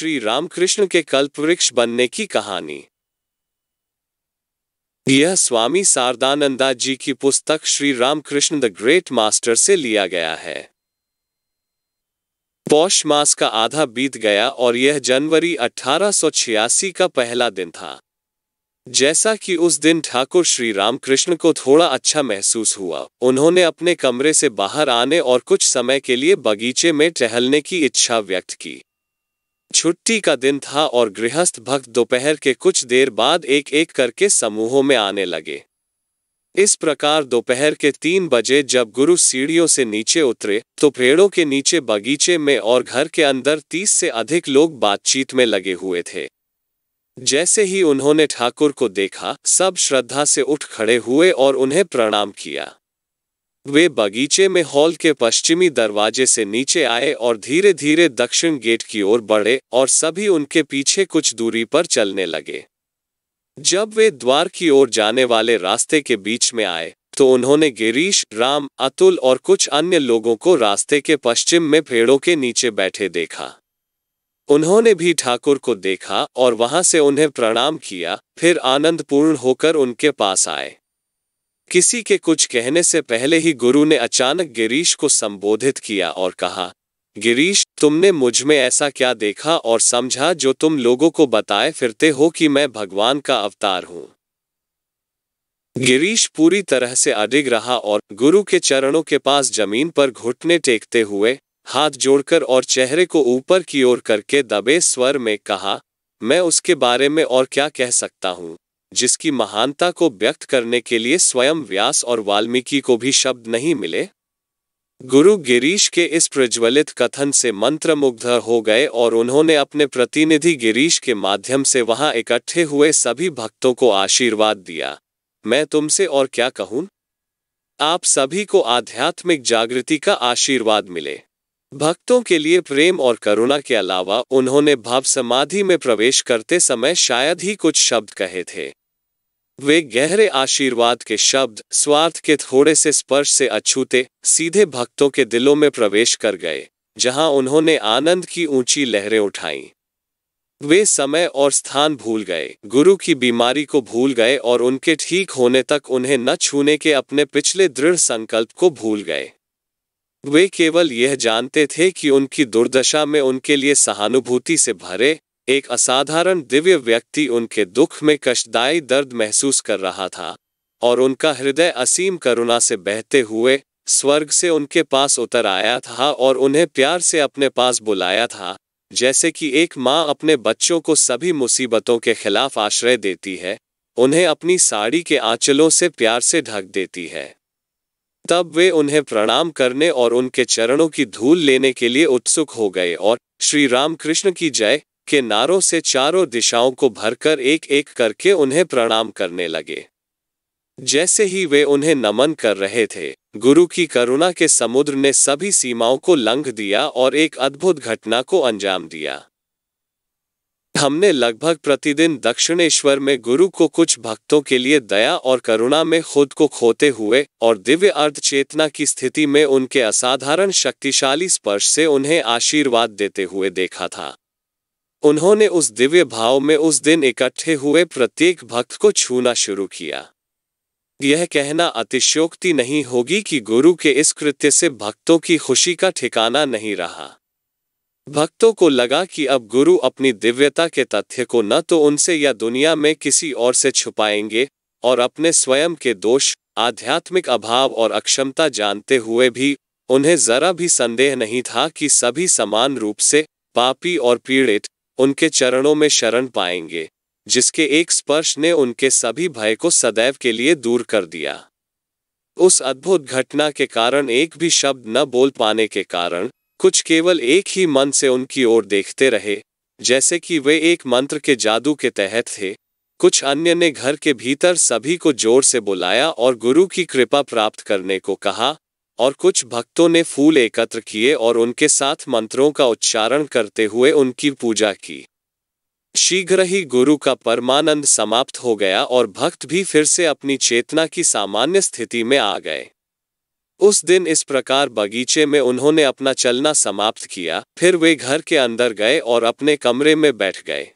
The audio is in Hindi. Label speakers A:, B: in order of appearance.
A: श्री रामकृष्ण के कल्पवृक्ष बनने की कहानी यह स्वामी सारदानंदा जी की पुस्तक Shri Ramakrishna the great master से लिया गया है पौष मास का आधा बीत गया और यह जनवरी अठारह का पहला दिन था जैसा कि उस दिन ठाकुर श्री रामकृष्ण को थोड़ा अच्छा महसूस हुआ उन्होंने अपने कमरे से बाहर आने और कुछ समय के लिए बगीचे में टहलने की इच्छा व्यक्त की छुट्टी का दिन था और गृहस्थ भक्त दोपहर के कुछ देर बाद एक एक करके समूहों में आने लगे इस प्रकार दोपहर के तीन बजे जब गुरु सीढ़ियों से नीचे उतरे तो पेड़ों के नीचे बगीचे में और घर के अंदर तीस से अधिक लोग बातचीत में लगे हुए थे जैसे ही उन्होंने ठाकुर को देखा सब श्रद्धा से उठ खड़े हुए और उन्हें प्रणाम किया वे बगीचे में हॉल के पश्चिमी दरवाजे से नीचे आए और धीरे धीरे दक्षिण गेट की ओर बढ़े और सभी उनके पीछे कुछ दूरी पर चलने लगे जब वे द्वार की ओर जाने वाले रास्ते के बीच में आए तो उन्होंने गिरीश राम अतुल और कुछ अन्य लोगों को रास्ते के पश्चिम में पेड़ों के नीचे बैठे देखा उन्होंने भी ठाकुर को देखा और वहां से उन्हें प्रणाम किया फिर आनंदपूर्ण होकर उनके पास आए किसी के कुछ कहने से पहले ही गुरु ने अचानक गिरीश को संबोधित किया और कहा गिरीश तुमने मुझ में ऐसा क्या देखा और समझा जो तुम लोगों को बताए फिरते हो कि मैं भगवान का अवतार हूँ गिरीश पूरी तरह से अडिग रहा और गुरु के चरणों के पास जमीन पर घुटने टेकते हुए हाथ जोड़कर और चेहरे को ऊपर की ओर करके दबे स्वर में कहा मैं उसके बारे में और क्या कह सकता हूँ जिसकी महानता को व्यक्त करने के लिए स्वयं व्यास और वाल्मीकि को भी शब्द नहीं मिले गुरु गिरीश के इस प्रज्वलित कथन से मंत्रमुग्ध हो गए और उन्होंने अपने प्रतिनिधि गिरीश के माध्यम से वहां इकट्ठे हुए सभी भक्तों को आशीर्वाद दिया मैं तुमसे और क्या कहूं आप सभी को आध्यात्मिक जागृति का आशीर्वाद मिले भक्तों के लिए प्रेम और करुणा के अलावा उन्होंने भाव समाधि में प्रवेश करते समय शायद ही कुछ शब्द कहे थे वे गहरे आशीर्वाद के शब्द स्वार्थ के थोड़े से स्पर्श से अछूते सीधे भक्तों के दिलों में प्रवेश कर गए जहां उन्होंने आनंद की ऊंची लहरें उठाई वे समय और स्थान भूल गए गुरु की बीमारी को भूल गए और उनके ठीक होने तक उन्हें न छूने के अपने पिछले दृढ़ संकल्प को भूल गए वे केवल यह जानते थे कि उनकी दुर्दशा में उनके लिए सहानुभूति से भरे एक असाधारण दिव्य व्यक्ति उनके दुख में कष्टदायी दर्द महसूस कर रहा था और उनका हृदय असीम करुणा से बहते हुए स्वर्ग से उनके पास उतर आया था और उन्हें प्यार से अपने पास बुलाया था जैसे कि एक माँ अपने बच्चों को सभी मुसीबतों के खिलाफ आश्रय देती है उन्हें अपनी साड़ी के आंचलों से प्यार से ढक देती है तब वे उन्हें प्रणाम करने और उनके चरणों की धूल लेने के लिए उत्सुक हो गए और श्री रामकृष्ण की जय के नारों से चारों दिशाओं को भरकर एक एक करके उन्हें प्रणाम करने लगे जैसे ही वे उन्हें नमन कर रहे थे गुरु की करुणा के समुद्र ने सभी सीमाओं को लंघ दिया और एक अद्भुत घटना को अंजाम दिया हमने लगभग प्रतिदिन दक्षिणेश्वर में गुरु को कुछ भक्तों के लिए दया और करुणा में खुद को खोते हुए और दिव्य अर्ध चेतना की स्थिति में उनके असाधारण शक्तिशाली स्पर्श से उन्हें आशीर्वाद देते हुए देखा था उन्होंने उस दिव्य भाव में उस दिन इकट्ठे हुए प्रत्येक भक्त को छूना शुरू किया यह कहना अतिशयोक्ति नहीं होगी कि गुरु के इस कृत्य से भक्तों की खुशी का ठिकाना नहीं रहा भक्तों को लगा कि अब गुरु अपनी दिव्यता के तथ्य को न तो उनसे या दुनिया में किसी और से छुपाएंगे और अपने स्वयं के दोष आध्यात्मिक अभाव और अक्षमता जानते हुए भी उन्हें जरा भी संदेह नहीं था कि सभी समान रूप से पापी और पीड़ित उनके चरणों में शरण पाएंगे जिसके एक स्पर्श ने उनके सभी भय को सदैव के लिए दूर कर दिया उस अद्भुत घटना के कारण एक भी शब्द न बोल पाने के कारण कुछ केवल एक ही मन से उनकी ओर देखते रहे जैसे कि वे एक मंत्र के जादू के तहत थे कुछ अन्य ने घर के भीतर सभी को जोर से बुलाया और गुरु की कृपा प्राप्त करने को कहा और कुछ भक्तों ने फूल एकत्र किए और उनके साथ मंत्रों का उच्चारण करते हुए उनकी पूजा की शीघ्र ही गुरु का परमानंद समाप्त हो गया और भक्त भी फिर से अपनी चेतना की सामान्य स्थिति में आ गए उस दिन इस प्रकार बगीचे में उन्होंने अपना चलना समाप्त किया फिर वे घर के अंदर गए और अपने कमरे में बैठ गए